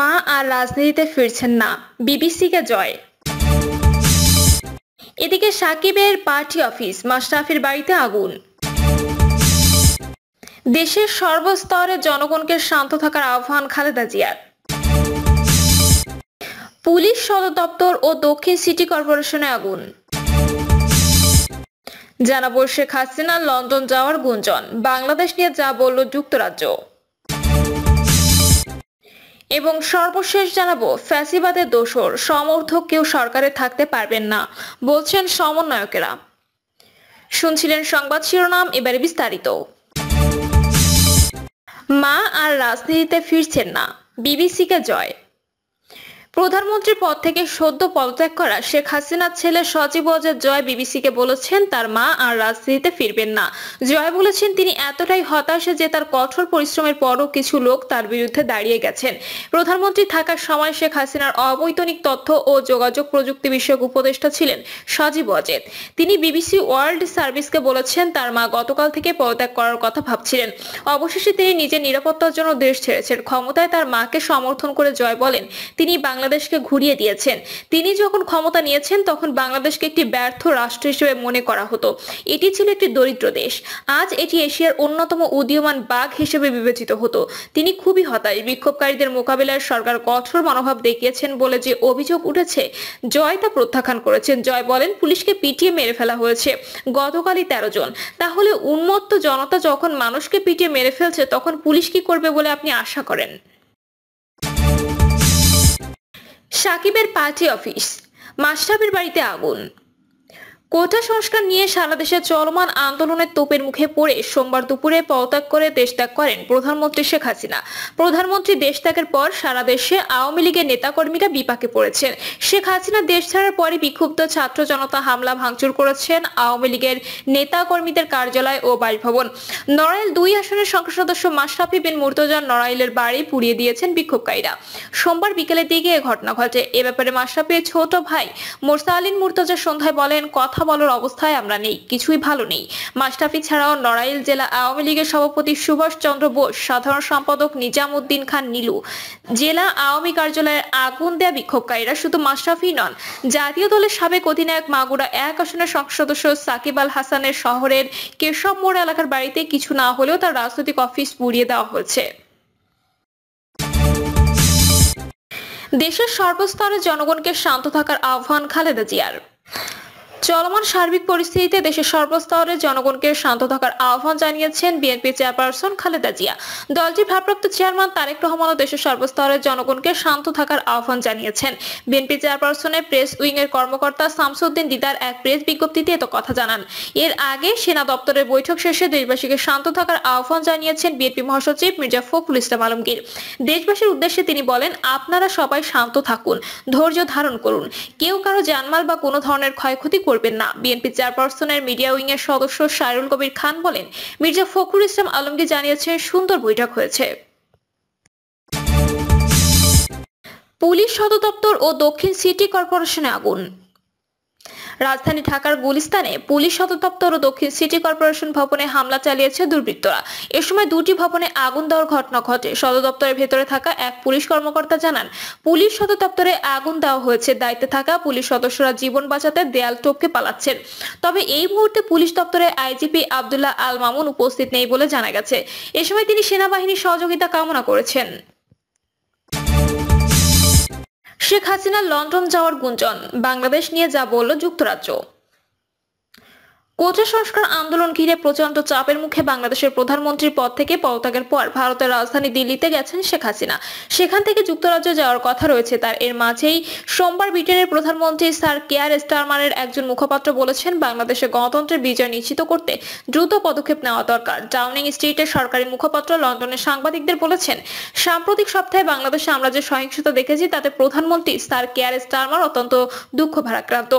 মা আর রাজনীতিতে ফিরছেন না বিবিসিকে জয় এদিকে সাকিবের পার্টি অফিস মাশরাফির বাড়িতে আগুন দেশের সর্বস্তরের জনগণকে শান্ত থাকার আহ্বান খালেদা জিয়ার পুলিশ সদর দপ্তর ও দক্ষিণ সিটি কর্পোরেশনে আগুন জানাবো শেখ হাসিনা লন্ডন যাওয়ার গুঞ্জন বাংলাদেশ নিয়ে যা বলল যুক্তরাজ্য এবং সর্বশেষ জানাবো ফ্যাসিবাদের দোষর সমর্থক কেউ সরকারে থাকতে পারবেন না বলছেন সমন্বয়কেরা শুনছিলেন সংবাদ শিরোনাম এবারে বিস্তারিত মা আর রাজনীতিতে ফিরছেন না বিবিসিকে জয় প্রধানমন্ত্রীর পদ থেকে সদ্য পদত্যাগ করা শেখ হাসিনার ছেলে সচিব অজয় জয় বিবিসিকে বলেছেন তার মা আর রাজনীতিতে ফিরবেন না জয় বলেছেন তিনি এতটাই হতাশে যে তার কঠোর পরিশ্রমের পরও কিছু লোক তার বিরুদ্ধে দাঁড়িয়ে গেছেন প্রধানমন্ত্রী থাকার সময় শেখ হাসিনার অবৈতনিক তথ্য ও যোগাযোগ প্রযুক্তি বিষয়ক উপদেষ্টা ছিলেন সজীব অজেদ তিনি বিবিসি ওয়ার্ল্ড সার্ভিসকে বলেছেন তার মা গতকাল থেকে পদত্যাগ করার কথা ভাবছিলেন অবশেষে তিনি নিজের নিরাপত্তার জন্য দেশ ছেড়েছেন ক্ষমতায় তার মাকে সমর্থন করে জয় বলেন তিনি বাংলা বাংলাদেশকে ঘুরিয়ে দিয়েছেন তিনি যখন ক্ষমতা নিয়েছেন তখন বাংলাদেশকে একটি ব্যর্থ রাষ্ট্র হিসেবে মনে করা হতো এটি ছিল একটি দরিদ্র দেশ আজ এটি এশিয়ার অন্যতম উদীয়মান বাঘ হিসেবে বিবেচিত হতো তিনি খুবই হতায় বিক্ষোভকারীদের মোকাবিলায় সরকার কঠোর মনোভাব দেখিয়েছেন বলে যে অভিযোগ উঠেছে জয় তা প্রত্যাখ্যান করেছেন জয় বলেন পুলিশকে পিটিয়ে মেরে ফেলা হয়েছে গতকালই তেরো জন তাহলে উন্মত্ত জনতা যখন মানুষকে পিটিয়ে মেরে ফেলছে তখন পুলিশ কি করবে বলে আপনি আশা করেন সাকিবের পার্টি অফিস মাস্টাবের বাড়িতে আগুন কোটা সংস্কার নিয়ে সারা দেশে চলমান আন্দোলনের তোপের মুখে পড়ে সোমবার দুপুরে পদত্যাগ করে দেশত্যাগ করেন প্রধানমন্ত্রী শেখ হাসিনা প্রধানমন্ত্রী দেশত্যাগের পর সারা দেশে আওয়ামী লীগের নেতাকর্মীরা বিপাকে পড়েছেন শেখ হাসিনা দেশ ছাড়ার পরে বিক্ষুব্ধ ছাত্র জনতা হামলা ভাঙচুর করেছেন আওয়ামী লীগের নেতাকর্মীদের কার্যালয় ও বাসভবন নড়াইল দুই আসনের সংসদ সদস্য মাশরাফি বিন মুর্তজার নড়াইলের বাড়ি পুড়িয়ে দিয়েছেন বিক্ষোভকারীরা সোমবার বিকেলের দিকে এ ঘটনা ঘটে এ ব্যাপারে মাশরাফির ছোট ভাই মোরসা আলীন মুর্তজা সন্ধ্যায় বলেন কথা কথা বলার অবস্থায় আমরা নেই কিছুই ভালো নেই মাস্টাফি ছাড়াও নড়াইল জেলা আওয়ামী লীগের সভাপতি সুভাষ চন্দ্র বোস সাধারণ সম্পাদক নিজামুদ্দিন খান নীলু জেলা আওয়ামী কার্যালয়ে আগুন দেয়া বিক্ষোভকারীরা শুধু মাস্টাফি নন জাতীয় দলের সাবেক অধিনায়ক মাগুরা এক আসনের সদস্য সাকিব আল হাসানের শহরের কেশব মোড় এলাকার বাড়িতে কিছু না হলেও তার রাজনৈতিক অফিস পুড়িয়ে দেওয়া হয়েছে দেশের সর্বস্তরের জনগণকে শান্ত থাকার আহ্বান খালেদা জিয়ার চলমান সার্বিক পরিস্থিতিতে দেশের সর্বস্তরের জনগণকে শান্ত থাকার আহ্বান জানিয়েছেন বিএনপি চেয়ারপারসন খালেদা জিয়া দলটির ভারপ্রাপ্ত চেয়ারম্যান তারেক রহমানও দেশের সর্বস্তরের জনগণকে শান্ত থাকার আহ্বান জানিয়েছেন বিএনপি চেয়ারপারসনের প্রেস উইং এর কর্মকর্তা শামসুদ্দিন দিদার এক প্রেস বিজ্ঞপ্তিতে এত কথা জানান এর আগে সেনা দপ্তরের বৈঠক শেষে দেশবাসীকে শান্ত থাকার আহ্বান জানিয়েছেন বিএনপি মহাসচিব মির্জা ফখরুল ইসলাম আলমগীর দেশবাসীর উদ্দেশ্যে তিনি বলেন আপনারা সবাই শান্ত থাকুন ধৈর্য ধারণ করুন কেউ কারো জানমাল বা কোনো ধরনের ক্ষয়ক্ষতি করবেন না বিএনপি চেয়ারপারসনের মিডিয়া উইং এর সদস্য সাইরুল কবির খান বলেন মির্জা ফখরুল ইসলাম আলমগীর জানিয়েছেন সুন্দর বৈঠক হয়েছে পুলিশ সদর দপ্তর ও দক্ষিণ সিটি কর্পোরেশনে আগুন রাজধানী ঢাকার গুলিস্তানে পুলিশ সদর দপ্তর ও দক্ষিণ সিটি কর্পোরেশন ভবনে হামলা চালিয়েছে দুর্বৃত্তরা এ সময় দুটি ভবনে আগুন দেওয়ার ঘটনা ঘটে সদর দপ্তরের ভেতরে থাকা এক পুলিশ কর্মকর্তা জানান পুলিশ সদর দপ্তরে আগুন দেওয়া হয়েছে দায়িত্বে থাকা পুলিশ সদস্যরা জীবন বাঁচাতে দেয়াল টপকে পালাচ্ছেন তবে এই মুহূর্তে পুলিশ দপ্তরে আইজিপি আবদুল্লাহ আল মামুন উপস্থিত নেই বলে জানা গেছে এ সময় তিনি সেনাবাহিনীর সহযোগিতা কামনা করেছেন শেখ হাসিনার লন্ডন যাওয়ার গুঞ্জন বাংলাদেশ নিয়ে যা বলল যুক্তরাজ্য কোচা সংস্কার আন্দোলন ঘিরে প্রচন্ড চাপের মুখে বাংলাদেশের প্রধানমন্ত্রীর পদ থেকে পদত্যাগের পর ভারতের রাজধানী দিল্লিতে গেছেন শেখ হাসিনা সেখান থেকে যুক্তরাজ্য যাওয়ার কথা রয়েছে তার এর মাঝেই সোমবার ব্রিটেনের প্রধানমন্ত্রী স্যার কেয়ার স্টারমারের একজন মুখপাত্র বলেছেন বাংলাদেশে গণতন্ত্রের বিজয় নিশ্চিত করতে দ্রুত পদক্ষেপ নেওয়া দরকার ডাউনিং স্ট্রিটের সরকারি মুখপাত্র লন্ডনের সাংবাদিকদের বলেছেন সাম্প্রতিক সপ্তাহে বাংলাদেশে আমরা যে সহিংসতা দেখেছি তাতে প্রধানমন্ত্রী স্যার কেয়ার স্টারমার অত্যন্ত দুঃখ ভারাক্রান্ত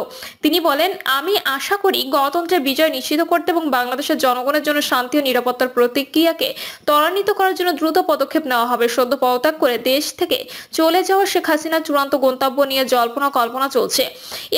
তিনি বলেন আমি আশা করি গণতন্ত্রের বিজয় নিশ্চিত করতে এবং বাংলাদেশের জনগণের জন্য শান্তি ও নিরাপত্তার প্রতিক্রিয়াকে ত্বরান্বিত করার জন্য দ্রুত পদক্ষেপ নেওয়া হবে সদ্য পদত্যাগ করে দেশ থেকে চলে যাওয়া শেখ হাসিনার চূড়ান্ত গন্তব্য নিয়ে জল্পনা কল্পনা চলছে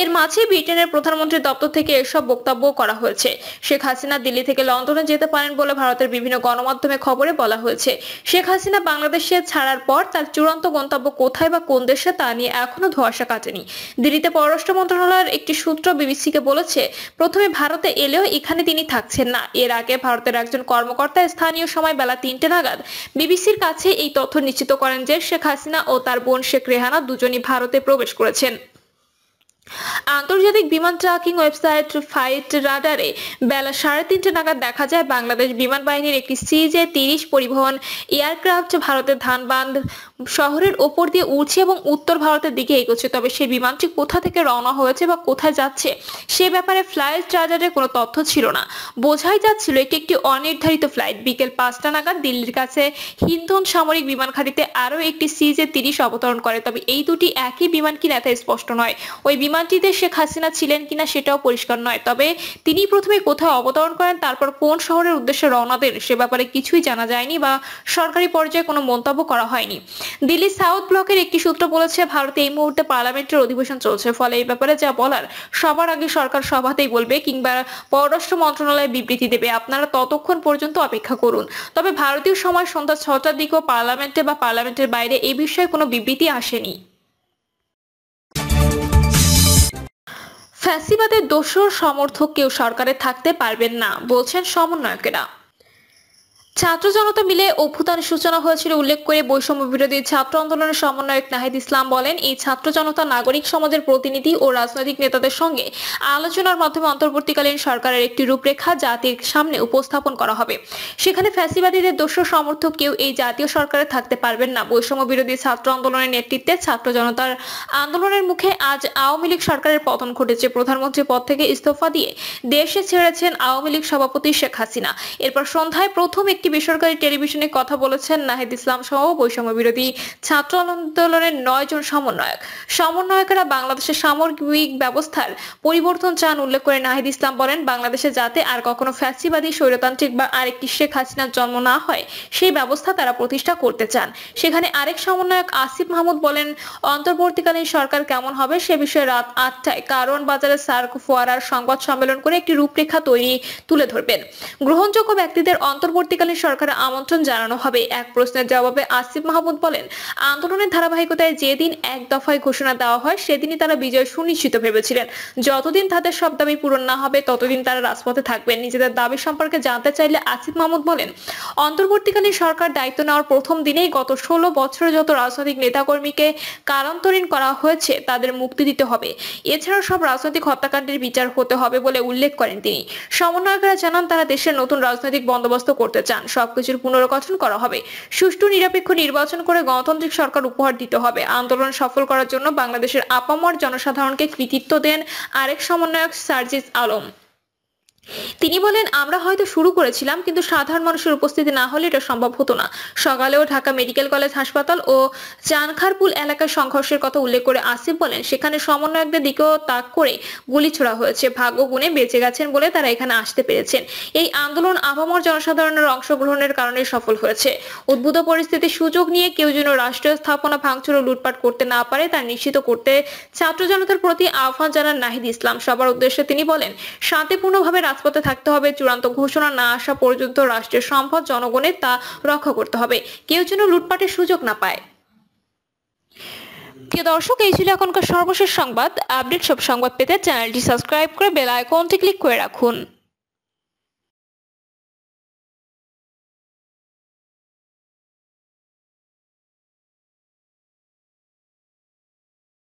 এর মাঝে ব্রিটেনের প্রধানমন্ত্রীর দপ্তর থেকে এসব বক্তব্য করা হয়েছে শেখ হাসিনা দিল্লি থেকে লন্ডনে যেতে পারেন বলে ভারতের বিভিন্ন গণমাধ্যমে খবরে বলা হয়েছে শেখ হাসিনা বাংলাদেশে ছাড়ার পর তার চূড়ান্ত গন্তব্য কোথায় বা কোন দেশে তা নিয়ে এখনো ধোয়াশা কাটেনি দিল্লিতে পররাষ্ট্র মন্ত্রণালয়ের একটি সূত্র বিবিসিকে বলেছে প্রথমে ভারতে এলেও এখানে তিনি থাকছেন না এর আগে ভারতের একজন কর্মকর্তা স্থানীয় সময় বেলা তিনটে নাগাদ বিবিসির কাছে এই তথ্য নিশ্চিত করেন যে শেখ হাসিনা ও তার বোন শেখ রেহানা দুজনই ভারতে প্রবেশ করেছেন আন্তর্জাতিক বিমান ট্র্যাকিং ওয়েবসাইট ফাইট রাডারে বেলা সাড়ে তিনটে নাগাদ দেখা যায় বাংলাদেশ বিমান বাহিনীর একটি সিজে তিরিশ পরিবহন এয়ারক্রাফট ভারতের ধানবান্ধ শহরের ওপর দিয়ে উড়ছে এবং উত্তর ভারতের দিকে এগোচ্ছে তবে সেই বিমানটি কোথা থেকে রওনা হয়েছে বা কোথায় যাচ্ছে সে ব্যাপারে ফ্লাইট রাডারের কোনো তথ্য ছিল না বোঝাই যাচ্ছিল এটি একটি অনির্ধারিত ফ্লাইট বিকেল পাঁচটা নাগাদ দিল্লির কাছে হিন্দন সামরিক বিমান ঘাঁটিতে আরও একটি সিজে তিরিশ অবতরণ করে তবে এই দুটি একই বিমান কিনা তা স্পষ্ট নয় ওই বিমান বিমানটিতে শেখ হাসিনা ছিলেন কিনা সেটাও পরিষ্কার নয় তবে তিনি প্রথমে কোথাও অবতরণ করেন তারপর কোন শহরের উদ্দেশ্যে রওনা দেন সে ব্যাপারে কিছুই জানা যায়নি বা সরকারি পর্যায়ে কোনো মন্তব্য করা হয়নি দিল্লি সাউথ ব্লকের একটি সূত্র বলেছে ভারতে এই মুহূর্তে পার্লামেন্টের অধিবেশন চলছে ফলে এই ব্যাপারে যা বলার সবার আগে সরকার সভাতেই বলবে কিংবা পররাষ্ট্র মন্ত্রণালয় বিবৃতি দেবে আপনারা ততক্ষণ পর্যন্ত অপেক্ষা করুন তবে ভারতীয় সময় সন্ধ্যা ছটার দিকেও পার্লামেন্টে বা পার্লামেন্টের বাইরে এ বিষয়ে কোনো বিবৃতি আসেনি ফ্যাসিবাদের দোষর সমর্থক কেউ সরকারে থাকতে পারবেন না বলছেন সমন্বয়কেরা ছাত্র জনতা মিলে অভ্যুত্থান সূচনা হয়েছিল উল্লেখ করে বৈষম্য বিরোধী ছাত্র আন্দোলনের সমন্বয়ক নাহিদ ইসলাম বলেন এই ছাত্র জনতা নাগরিক সমাজের প্রতিনিধি ও রাজনৈতিক নেতাদের সঙ্গে আলোচনার মাধ্যমে অন্তর্বর্তীকালীন সরকারের একটি রূপরেখা জাতির সামনে উপস্থাপন করা হবে সেখানে ফ্যাসিবাদীদের দোষ সমর্থক কেউ এই জাতীয় সরকারে থাকতে পারবেন না বৈষম্য বিরোধী ছাত্র আন্দোলনের নেতৃত্বে ছাত্র জনতার আন্দোলনের মুখে আজ আওয়ামী লীগ সরকারের পতন ঘটেছে প্রধানমন্ত্রী পদ থেকে ইস্তফা দিয়ে দেশে ছেড়েছেন আওয়ামী লীগ সভাপতি শেখ হাসিনা এরপর সন্ধ্যায় প্রথম একটি একটি বেসরকারি টেলিভিশনে কথা বলেছেন নাহিদ ইসলাম সহ বৈষম্য বিরোধী ছাত্র আন্দোলনের নয় জন সমন্বয়ক সমন্বয়করা বাংলাদেশের সামগ্রিক ব্যবস্থার পরিবর্তন চান উল্লেখ করে নাহিদ ইসলাম বলেন বাংলাদেশে যাতে আর কখনো ফ্যাসিবাদী স্বৈরতান্ত্রিক বা আরেকটি শেখ হাসিনার জন্ম না হয় সেই ব্যবস্থা তারা প্রতিষ্ঠা করতে চান সেখানে আরেক সমন্বয়ক আসিফ মাহমুদ বলেন অন্তর্বর্তীকালীন সরকার কেমন হবে সে বিষয়ে রাত আটটায় কারণ বাজারে সার্ক ফোয়ারার সংবাদ সম্মেলন করে একটি রূপরেখা তৈরি তুলে ধরবেন গ্রহণযোগ্য ব্যক্তিদের অন্তর্বর্তীকালীন সরকার আমন্ত্রণ জানানো হবে এক প্রশ্নের জবাবে আসিফ মাহমুদ বলেন আন্দোলনের ধারাবাহিকতায় যেদিন এক দফায় ঘোষণা দেওয়া হয় সেদিনই তারা বিজয় সুনিশ্চিত ভেবেছিলেন যতদিন তাদের সব দাবি পূরণ না হবে ততদিন তারা রাজপথে থাকবেন নিজেদের দাবি সম্পর্কে জানতে চাইলে আসিফ মাহমুদ বলেন অন্তর্বর্তীকালীন সরকার দায়িত্ব নেওয়ার প্রথম দিনেই গত ১৬ বছরে যত রাজনৈতিক নেতাকর্মীকে কারান্তরীণ করা হয়েছে তাদের মুক্তি দিতে হবে এছাড়া সব রাজনৈতিক হত্যাকাণ্ডের বিচার হতে হবে বলে উল্লেখ করেন তিনি সমন্বয়করা জানান তারা দেশের নতুন রাজনৈতিক বন্দোবস্ত করতে চান চান সবকিছুর পুনর্গঠন করা হবে সুষ্ঠু নিরপেক্ষ নির্বাচন করে গণতান্ত্রিক সরকার উপহার দিতে হবে আন্দোলন সফল করার জন্য বাংলাদেশের আপামর জনসাধারণকে কৃতিত্ব দেন আরেক সমন্বয়ক সার্জিস আলম তিনি বলেন আমরা হয়তো শুরু করেছিলাম কিন্তু সাধারণ মানুষের উপস্থিতি না হলে এটা সম্ভব হতো না সকালেও ঢাকা মেডিকেল কলেজ হাসপাতাল ও চানখারপুল এলাকায় সংঘর্ষের কথা উল্লেখ করে আসিফ বলেন সেখানে সমন্বয়কদের দিকেও তাক করে গুলি ছোড়া হয়েছে ভাগ্য গুণে বেঁচে গেছেন বলে তারা এখানে আসতে পেরেছেন এই আন্দোলন আপামর জনসাধারণের অংশগ্রহণের কারণে সফল হয়েছে উদ্ভূত পরিস্থিতির সুযোগ নিয়ে কেউ যেন রাষ্ট্রীয় স্থাপনা ভাঙচুর ও লুটপাট করতে না পারে তা নিশ্চিত করতে ছাত্র জনতার প্রতি আহ্বান জানান নাহিদ ইসলাম সবার উদ্দেশ্যে তিনি বলেন শান্তিপূর্ণভাবে রাত রাজপথে থাকতে হবে চূড়ান্ত ঘোষণা না আসা পর্যন্ত রাষ্ট্রের সম্পদ জনগণের তা রক্ষা করতে হবে কেউ যেন লুটপাটের সুযোগ না পায় প্রিয় দর্শক এই ছিল এখনকার সর্বশেষ সংবাদ আপডেট সব সংবাদ পেতে চ্যানেলটি সাবস্ক্রাইব করে বেল আইকনটি ক্লিক করে রাখুন